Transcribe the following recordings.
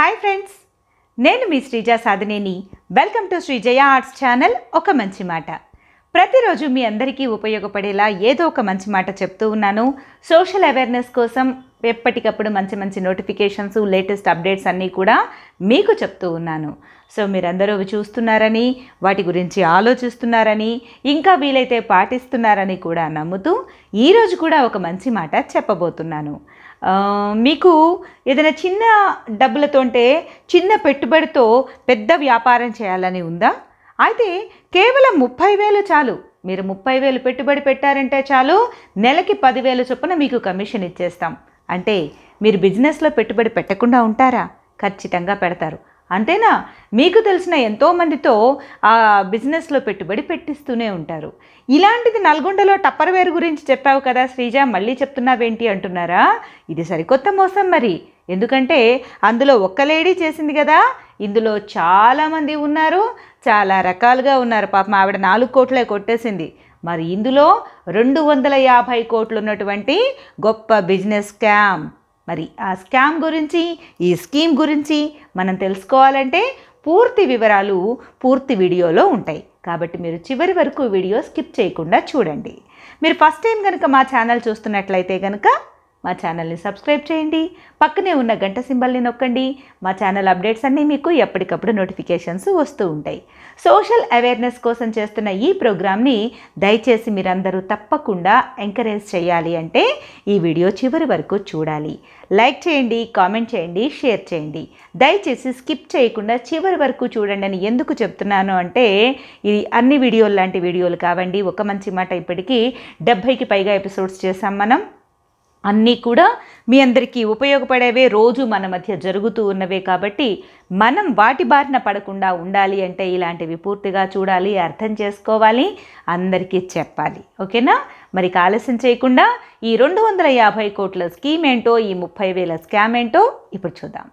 hi friends నేను మీ Sreeja Sadhaneni welcome to Sreejaya arts channel ఒక మంచి మాట ప్రతిరోజు మీ అందరికీ ఉపయోగపడేలా ఏదో ఒక మంచి మాట చెప్తూ ఉన్నాను సోషల్ అవేర్నెస్ కోసం ఎప్పటికప్పుడు మంచి మంచి నోటిఫికేషన్స్ లేటెస్ట్ అప్డేట్స్ అన్నీ కూడా మీకు చెప్తూ ఉన్నాను సో మీరందరూ అవి చూస్తున్నారని వాటి గురించి ఆలోచిస్తున్నారని ఇంకా వీలైతే పాటిస్తున్నారని కూడా నమ్ముతూ ఈరోజు కూడా ఒక మంచి మాట చెప్పబోతున్నాను మీకు ఏదైనా చిన్న అంటే చిన్న పెట్టుబడితో పెద్ద వ్యాపారం చేయాలని ఉందా అయితే కేవలం ముప్పై వేలు చాలు మీరు ముప్పై వేలు పెట్టుబడి పెట్టారంటే చాలు నెలకి పదివేలు చొప్పున మీకు కమిషన్ ఇచ్చేస్తాం అంటే మీరు బిజినెస్లో పెట్టుబడి పెట్టకుండా ఉంటారా ఖచ్చితంగా పెడతారు అంతేనా మీకు తెలిసిన ఎంతోమందితో ఆ బిజినెస్లో పెట్టుబడి పెట్టిస్తూనే ఉంటారు ఇలాంటిది నల్గొండలో టప్పర్వేర్ గురించి చెప్పావు కదా శ్రీజ మళ్ళీ చెప్తున్నావేంటి అంటున్నారా ఇది సరికొత్త మోసం మరి ఎందుకంటే అందులో ఒక్క లేడీ చేసింది కదా ఇందులో చాలామంది ఉన్నారు చాలా రకాలుగా ఉన్నారు పాపం ఆవిడ నాలుగు కోట్లే కొట్టేసింది మరి ఇందులో రెండు వందల యాభై కోట్లు ఉన్నటువంటి గొప్ప బిజినెస్ స్కామ్ మరి ఆ స్కామ్ గురించి ఈ స్కీమ్ గురించి మనం తెలుసుకోవాలంటే పూర్తి వివరాలు పూర్తి వీడియోలో ఉంటాయి కాబట్టి మీరు చివరి వరకు వీడియో స్కిప్ చేయకుండా చూడండి మీరు ఫస్ట్ టైం కనుక మా ఛానల్ చూస్తున్నట్లయితే కనుక మా ఛానల్ని సబ్స్క్రైబ్ చేయండి పక్కనే ఉన్న గంట సింబల్ని నొక్కండి మా ఛానల్ అప్డేట్స్ అన్నీ మీకు ఎప్పటికప్పుడు నోటిఫికేషన్స్ వస్తూ ఉంటాయి సోషల్ అవేర్నెస్ కోసం చేస్తున్న ఈ ప్రోగ్రామ్ని దయచేసి మీరందరూ తప్పకుండా ఎంకరేజ్ చేయాలి అంటే ఈ వీడియో చివరి వరకు చూడాలి లైక్ చేయండి కామెంట్ చేయండి షేర్ చేయండి దయచేసి స్కిప్ చేయకుండా చివరి వరకు చూడండి అని ఎందుకు చెప్తున్నాను అంటే ఇది అన్ని వీడియోలు లాంటి వీడియోలు కావండి ఒక మంచి మాట ఇప్పటికీ డెబ్భైకి పైగా ఎపిసోడ్స్ చేసాం మనం అన్నీ కూడా మీ అందరికీ ఉపయోగపడేవే రోజు మన మధ్య జరుగుతూ ఉన్నవే కాబట్టి మనం వాటి బారిన పడకుండా ఉండాలి అంటే ఇలాంటివి పూర్తిగా చూడాలి అర్థం చేసుకోవాలి అందరికీ చెప్పాలి ఓకేనా మరి ఆలస్యం చేయకుండా ఈ రెండు వందల యాభై కోట్ల స్కీమ్ ఏంటో ఈ ముప్పై వేల స్కామ్ ఏంటో ఇప్పుడు చూద్దాం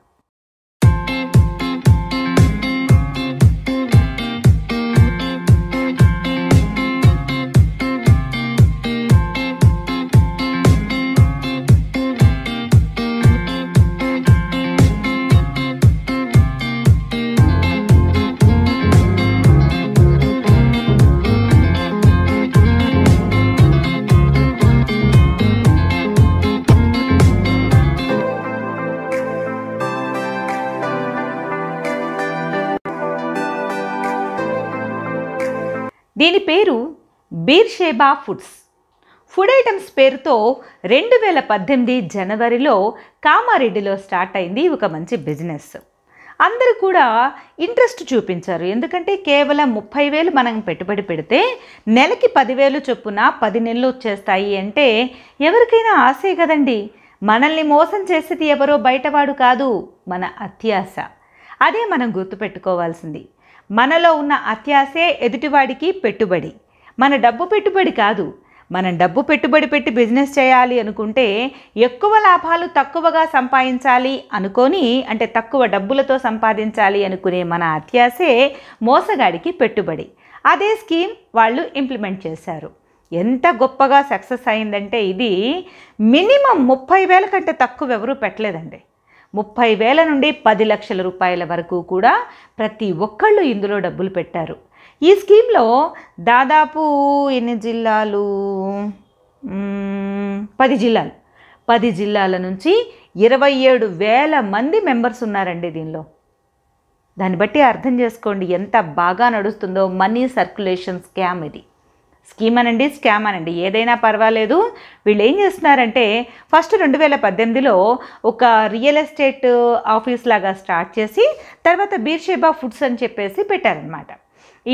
దీని పేరు బీర్షేబా ఫుడ్స్ ఫుడ్ ఐటమ్స్ పేరుతో రెండు వేల పద్దెనిమిది జనవరిలో కామారెడ్డిలో స్టార్ట్ అయింది ఒక మంచి బిజినెస్ అందరూ కూడా ఇంట్రెస్ట్ చూపించారు ఎందుకంటే కేవలం ముప్పై వేలు మనం పెట్టుబడి పెడితే నెలకి పదివేలు చొప్పున పది నెలలు వచ్చేస్తాయి అంటే ఎవరికైనా ఆశే కదండి మనల్ని మోసం చేసేది ఎవరో బయటవాడు కాదు మన అత్యాశ అదే మనం గుర్తుపెట్టుకోవాల్సింది మనలో ఉన్న అత్యాసే ఎదుటివాడికి పెట్టుబడి మన డబ్బు పెట్టుబడి కాదు మనం డబ్బు పెట్టుబడి పెట్టి బిజినెస్ చేయాలి అనుకుంటే ఎక్కువ లాభాలు తక్కువగా సంపాదించాలి అనుకొని అంటే తక్కువ డబ్బులతో సంపాదించాలి అనుకునే మన అత్యాసే మోసగాడికి పెట్టుబడి అదే స్కీమ్ వాళ్ళు ఇంప్లిమెంట్ చేశారు ఎంత గొప్పగా సక్సెస్ అయిందంటే ఇది మినిమం ముప్పై వేల కంటే తక్కువ ఎవరూ పెట్టలేదండి ముప్పై వేల నుండి పది లక్షల రూపాయల వరకు కూడా ప్రతి ఒక్కళ్ళు ఇందులో డబ్బులు పెట్టారు ఈ స్కీమ్లో దాదాపు ఎన్ని జిల్లాలు పది జిల్లాలు పది జిల్లాల నుంచి ఇరవై ఏడు వేల మంది మెంబర్స్ ఉన్నారండి దీనిలో దాన్ని బట్టి అర్థం చేసుకోండి ఎంత బాగా నడుస్తుందో మనీ సర్క్యులేషన్ స్కామ్ ఇది స్కీమ్ అనండి స్కామ్ అనండి ఏదైనా పర్వాలేదు వీళ్ళు ఏం చేస్తున్నారంటే ఫస్ట్ రెండు వేల పద్దెనిమిదిలో ఒక రియల్ ఎస్టేట్ ఆఫీస్ లాగా స్టార్ట్ చేసి తర్వాత బీర్షేబా ఫుడ్స్ అని చెప్పేసి పెట్టారనమాట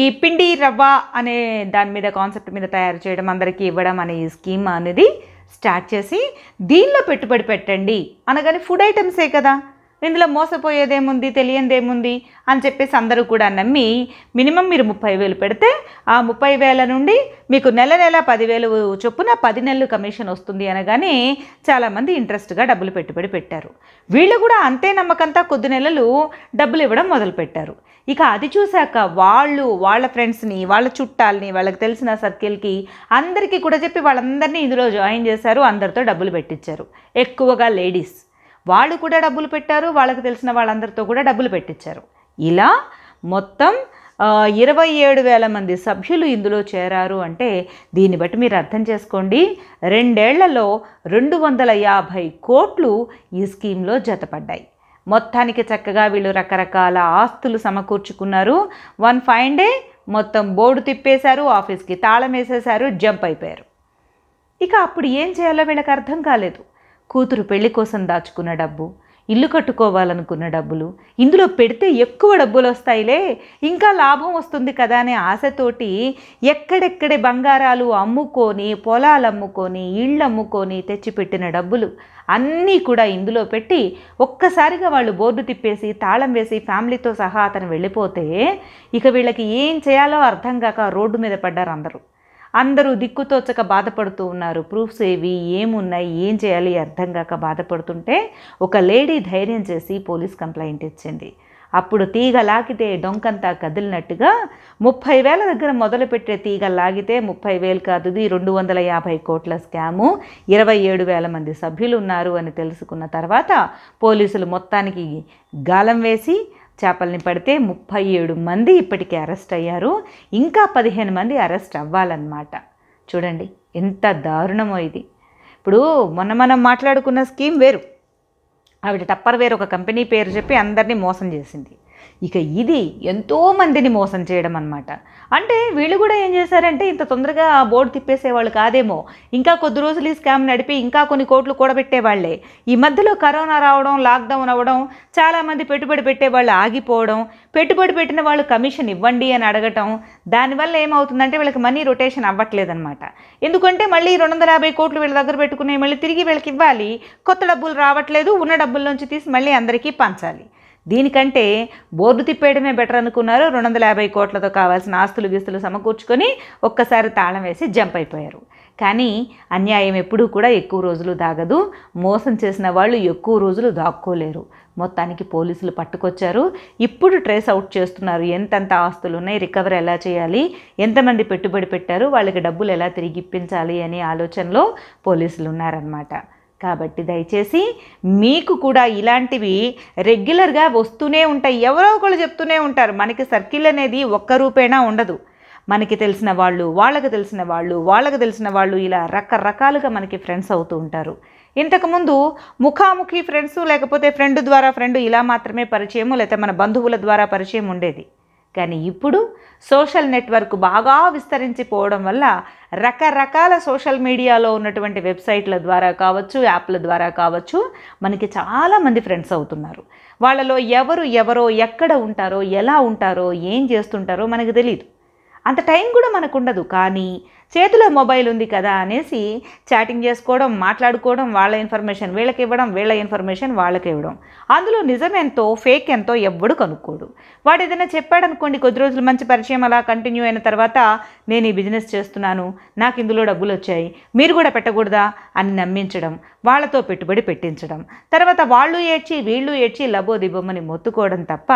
ఈ పిండి రవ్వ అనే దాని మీద కాన్సెప్ట్ మీద తయారు చేయడం అందరికీ ఇవ్వడం అనే ఈ స్కీమ్ అనేది స్టార్ట్ చేసి దీనిలో పెట్టుబడి పెట్టండి అనగానే ఫుడ్ ఐటమ్సే కదా ఇందులో మోసపోయేదేముంది తెలియందేముంది అని చెప్పేసి అందరూ కూడా నమ్మి మినిమం మీరు ముప్పై వేలు పెడితే ఆ ముప్పై వేల నుండి మీకు నెల నెల పదివేలు చొప్పున పది నెలలు కమిషన్ వస్తుంది అనగానే చాలామంది ఇంట్రెస్ట్గా డబ్బులు పెట్టుబడి పెట్టారు వీళ్ళు కూడా అంతే నమ్మకంతా కొద్ది నెలలు డబ్బులు ఇవ్వడం మొదలుపెట్టారు ఇక అది చూశాక వాళ్ళు వాళ్ళ ఫ్రెండ్స్ని వాళ్ళ చుట్టాలని వాళ్ళకి తెలిసిన సర్కిల్కి అందరికీ కూడా చెప్పి వాళ్ళందరినీ ఇందులో జాయిన్ చేశారు అందరితో డబ్బులు పెట్టించారు ఎక్కువగా లేడీస్ వాళ్ళు కూడా డబ్బులు పెట్టారు వాళ్ళకి తెలిసిన వాళ్ళందరితో కూడా డబ్బులు పెట్టించారు ఇలా మొత్తం ఇరవై ఏడు వేల మంది సభ్యులు ఇందులో చేరారు అంటే దీన్ని బట్టి మీరు అర్థం చేసుకోండి రెండేళ్లలో రెండు వందల యాభై కోట్లు ఈ స్కీమ్లో జతపడ్డాయి మొత్తానికి చక్కగా వీళ్ళు రకరకాల ఆస్తులు సమకూర్చుకున్నారు వన్ ఫైన్ డే మొత్తం బోర్డు తిప్పేశారు ఆఫీస్కి తాళం వేసేశారు జంప్ అయిపోయారు ఇక అప్పుడు ఏం చేయాలో వీళ్ళకి అర్థం కాలేదు కూతురు పెళ్లి కోసం దాచుకున్న డబ్బు ఇల్లు కట్టుకోవాలనుకున్న డబ్బులు ఇందులో పెడితే ఎక్కువ డబ్బులు వస్తాయిలే ఇంకా లాభం వస్తుంది కదా అనే ఆశతోటి ఎక్కడెక్కడే బంగారాలు అమ్ముకొని పొలాలు అమ్ముకొని ఇళ్ళు అమ్ముకొని తెచ్చిపెట్టిన డబ్బులు అన్నీ కూడా ఇందులో పెట్టి ఒక్కసారిగా వాళ్ళు బోర్డు తిప్పేసి తాళం వేసి ఫ్యామిలీతో సహా అతను వెళ్ళిపోతే ఇక వీళ్ళకి ఏం చేయాలో అర్థం కాక రోడ్డు మీద పడ్డారు అందరూ అందరూ దిక్కుతోచక బాధపడుతూ ఉన్నారు ప్రూఫ్స్ ఏవి ఏమున్నాయి ఏం చేయాలి అర్థం కాక బాధపడుతుంటే ఒక లేడీ ధైర్యం చేసి పోలీస్ కంప్లైంట్ ఇచ్చింది అప్పుడు తీగ లాగితే డొంకంతా కదిలినట్టుగా ముప్పై వేల దగ్గర మొదలుపెట్టే తీగ లాగితే ముప్పై వేలు కాదు ఇది రెండు వందల యాభై కోట్ల స్కాము ఇరవై ఏడు వేల మంది సభ్యులు ఉన్నారు అని తెలుసుకున్న తర్వాత పోలీసులు మొత్తానికి గాలం వేసి చేపల్ని పడితే ముప్పై ఏడు మంది ఇప్పటికే అరెస్ట్ అయ్యారు ఇంకా పదిహేను మంది అరెస్ట్ అవ్వాలన్నమాట చూడండి ఎంత దారుణమో ఇది ఇప్పుడు మొన్న మనం మాట్లాడుకున్న స్కీమ్ వేరు ఆవిడ టప్పర్ వేరు ఒక కంపెనీ పేరు చెప్పి అందరినీ మోసం చేసింది ఇక ఇది ఎంతో మందిని మోసం చేయడం అనమాట అంటే వీళ్ళు కూడా ఏం చేశారంటే ఇంత తొందరగా ఆ బోర్డు తిప్పేసేవాళ్ళు కాదేమో ఇంకా కొద్ది రోజులు ఈ స్కామ్ నడిపి ఇంకా కొన్ని కోట్లు కూడబెట్టేవాళ్లే ఈ మధ్యలో కరోనా రావడం లాక్డౌన్ అవ్వడం చాలామంది పెట్టుబడి పెట్టేవాళ్ళు ఆగిపోవడం పెట్టుబడి పెట్టిన వాళ్ళు కమిషన్ ఇవ్వండి అని అడగటం దానివల్ల ఏమవుతుందంటే వీళ్ళకి మనీ రొటేషన్ అవ్వట్లేదన్నమాట ఎందుకంటే మళ్ళీ రెండు వందల యాభై కోట్లు వీళ్ళ దగ్గర పెట్టుకునే మళ్ళీ తిరిగి వీళ్ళకి ఇవ్వాలి కొత్త డబ్బులు రావట్లేదు ఉన్న డబ్బుల్లోంచి తీసి మళ్ళీ అందరికీ పంచాలి దీనికంటే బోర్డు తిప్పేయడమే బెటర్ అనుకున్నారు రెండు వందల యాభై కోట్లతో కావాల్సిన ఆస్తులు గీస్తులు సమకూర్చుకొని ఒక్కసారి తాళం వేసి జంప్ అయిపోయారు కానీ అన్యాయం ఎప్పుడూ కూడా ఎక్కువ రోజులు దాగదు మోసం చేసిన వాళ్ళు ఎక్కువ రోజులు దాక్కోలేరు మొత్తానికి పోలీసులు పట్టుకొచ్చారు ఇప్పుడు ట్రేస్ అవుట్ చేస్తున్నారు ఎంతెంత ఆస్తులు ఉన్నాయి రికవర్ ఎలా చేయాలి ఎంతమంది పెట్టుబడి పెట్టారు వాళ్ళకి డబ్బులు ఎలా తిరిగి ఇప్పించాలి అనే ఆలోచనలో పోలీసులు ఉన్నారనమాట కాబట్టి దయచేసి మీకు కూడా ఇలాంటివి రెగ్యులర్గా వస్తూనే ఉంటాయి ఎవరో ఒకళ్ళు చెప్తూనే ఉంటారు మనకి సర్కిల్ అనేది ఒక్క రూపేణా ఉండదు మనకి తెలిసిన వాళ్ళు వాళ్ళకి తెలిసిన వాళ్ళు వాళ్ళకి తెలిసిన వాళ్ళు ఇలా రకరకాలుగా మనకి ఫ్రెండ్స్ అవుతూ ఉంటారు ఇంతకుముందు ముఖాముఖి ఫ్రెండ్స్ లేకపోతే ఫ్రెండ్ ద్వారా ఫ్రెండ్ ఇలా మాత్రమే పరిచయము లేకపోతే మన బంధువుల ద్వారా పరిచయం ఉండేది కానీ ఇప్పుడు సోషల్ నెట్వర్క్ బాగా విస్తరించిపోవడం వల్ల రకరకాల సోషల్ మీడియాలో ఉన్నటువంటి వెబ్సైట్ల ద్వారా కావచ్చు యాప్ల ద్వారా కావచ్చు మనకి చాలామంది ఫ్రెండ్స్ అవుతున్నారు వాళ్ళలో ఎవరు ఎవరో ఎక్కడ ఉంటారో ఎలా ఉంటారో ఏం చేస్తుంటారో మనకు తెలియదు అంత టైం కూడా మనకు ఉండదు కానీ చేతిలో మొబైల్ ఉంది కదా అనేసి చాటింగ్ చేసుకోవడం మాట్లాడుకోవడం వాళ్ళ ఇన్ఫర్మేషన్ వీళ్ళకి ఇవ్వడం వీళ్ళ ఇన్ఫర్మేషన్ వాళ్ళకి ఇవ్వడం అందులో నిజమెంతో ఫేక్ ఎంతో ఎవ్వడు కనుక్కోడు వాడు ఏదైనా అనుకోండి కొద్ది రోజులు మంచి పరిచయం అలా కంటిన్యూ అయిన తర్వాత నేను ఈ బిజినెస్ చేస్తున్నాను నాకు ఇందులో డబ్బులు వచ్చాయి మీరు కూడా పెట్టకూడదా అని నమ్మించడం వాళ్ళతో పెట్టుబడి పెట్టించడం తర్వాత వాళ్ళు ఏడ్చి వీళ్ళు ఏడ్చి లబో దిబ్బమని మొత్తుకోవడం తప్ప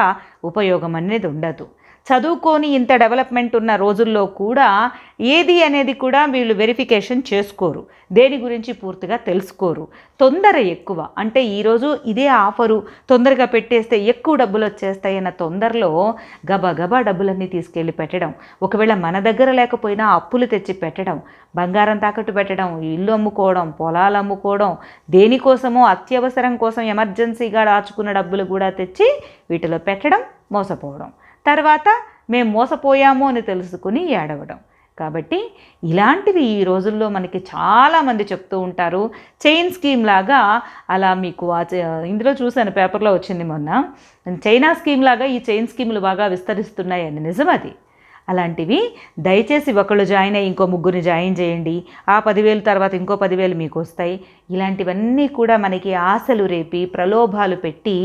ఉపయోగం అనేది ఉండదు చదువుకొని ఇంత డెవలప్మెంట్ ఉన్న రోజుల్లో కూడా ఏది అనేది కూడా వీళ్ళు వెరిఫికేషన్ చేసుకోరు దేని గురించి పూర్తిగా తెలుసుకోరు తొందర ఎక్కువ అంటే ఈరోజు ఇదే ఆఫరు తొందరగా పెట్టేస్తే ఎక్కువ డబ్బులు వచ్చేస్తాయి అన్న తొందరలో గబగబా డబ్బులన్నీ తీసుకెళ్ళి పెట్టడం ఒకవేళ మన దగ్గర లేకపోయినా అప్పులు తెచ్చి పెట్టడం బంగారం తాకట్టు పెట్టడం ఇల్లు అమ్ముకోవడం పొలాలు అమ్ముకోవడం దేనికోసమో అత్యవసరం కోసం ఎమర్జెన్సీగా దాచుకున్న డబ్బులు కూడా తెచ్చి వీటిలో పెట్టడం మోసపోవడం తర్వాత మేము మోసపోయాము అని తెలుసుకుని ఏడవడం కాబట్టి ఇలాంటివి ఈ రోజుల్లో మనకి చాలామంది చెప్తూ ఉంటారు చైన్ స్కీమ్ లాగా అలా మీకు ఇందులో చూశాను పేపర్లో వచ్చింది మొన్న చైనా స్కీమ్ లాగా ఈ చైన్ స్కీములు బాగా విస్తరిస్తున్నాయని నిజం అది అలాంటివి దయచేసి ఒకళ్ళు జాయిన్ అయ్యి ఇంకో ముగ్గురిని జాయిన్ చేయండి ఆ పదివేలు తర్వాత ఇంకో పదివేలు మీకు వస్తాయి ఇలాంటివన్నీ కూడా మనకి ఆశలు రేపి ప్రలోభాలు పెట్టి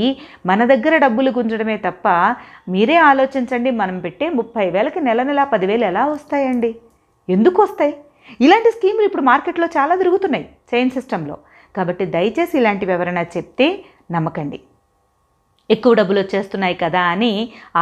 మన దగ్గర డబ్బులు గుంజడమే తప్ప మీరే ఆలోచించండి మనం పెట్టే ముప్పై వేలకి నెల నెల పదివేలు ఎలా వస్తాయండి ఎందుకు వస్తాయి ఇలాంటి స్కీములు ఇప్పుడు మార్కెట్లో చాలా తిరుగుతున్నాయి చైన్ సిస్టంలో కాబట్టి దయచేసి ఇలాంటివి ఎవరైనా చెప్తే నమ్మకండి ఎక్కువ డబ్బులు వచ్చేస్తున్నాయి కదా అని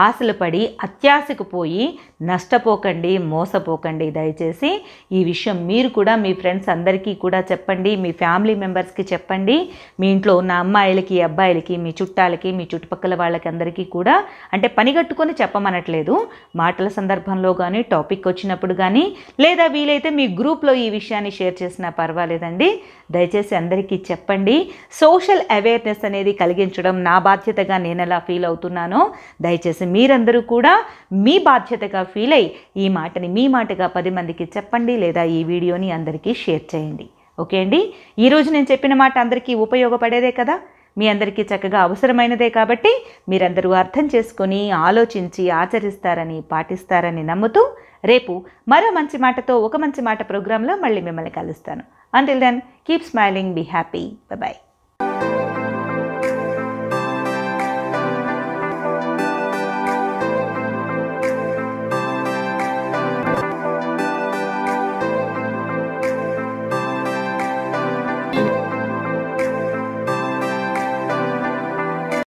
ఆశలు పడి అత్యాశకు పోయి నష్టపోకండి మోసపోకండి దయచేసి ఈ విషయం మీరు కూడా మీ ఫ్రెండ్స్ అందరికీ కూడా చెప్పండి మీ ఫ్యామిలీ మెంబర్స్కి చెప్పండి మీ ఇంట్లో ఉన్న అమ్మాయిలకి అబ్బాయిలకి మీ చుట్టాలకి మీ చుట్టుపక్కల వాళ్ళకి అందరికీ కూడా అంటే పని కట్టుకొని చెప్పమనట్లేదు మాటల సందర్భంలో కానీ టాపిక్ వచ్చినప్పుడు కానీ లేదా వీలైతే మీ గ్రూప్లో ఈ విషయాన్ని షేర్ చేసినా పర్వాలేదండి దయచేసి అందరికీ చెప్పండి సోషల్ అవేర్నెస్ అనేది కలిగించడం నా బాధ్యత బాధ్యతగా నేను ఎలా ఫీల్ అవుతున్నానో దయచేసి మీరందరూ కూడా మీ బాధ్యతగా ఫీల్ అయ్యి ఈ మాటని మీ మాటగా పది మందికి చెప్పండి లేదా ఈ వీడియోని అందరికీ షేర్ చేయండి ఓకే అండి ఈరోజు నేను చెప్పిన మాట అందరికీ ఉపయోగపడేదే కదా మీ అందరికీ చక్కగా అవసరమైనదే కాబట్టి మీరందరూ అర్థం చేసుకొని ఆలోచించి ఆచరిస్తారని పాటిస్తారని నమ్ముతూ రేపు మరో మంచి మాటతో ఒక మంచి మాట ప్రోగ్రాంలో మళ్ళీ మిమ్మల్ని కలుస్తాను until then keep smiling be happy bye